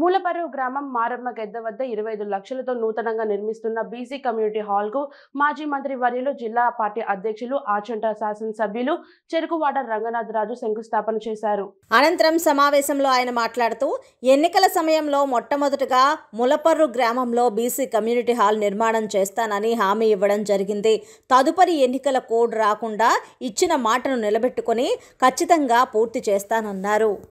మూలపరువు గ్రామం మారమ్మ గెద్ద వద్ద ఇరవై ఐదు లక్షలతో నూతనంగా నిర్మిస్తున్న బీసీ కమ్యూనిటీ హాల్కు మాజీ మంత్రి వర్యులు జిల్లా పార్టీ అధ్యక్షులు ఆచంట శాసనసభ్యులు చెరుకువాడ రంగనాథ్ రాజు శంకుస్థాపన చేశారు అనంతరం సమావేశంలో ఆయన మాట్లాడుతూ ఎన్నికల సమయంలో మొట్టమొదటగా ములపర్రు గ్రామంలో బీసీ కమ్యూనిటీ హాల్ నిర్మాణం చేస్తానని హామీ ఇవ్వడం జరిగింది తదుపరి ఎన్నికల కోడ్ రాకుండా ఇచ్చిన మాటను నిలబెట్టుకుని ఖచ్చితంగా పూర్తి చేస్తానన్నారు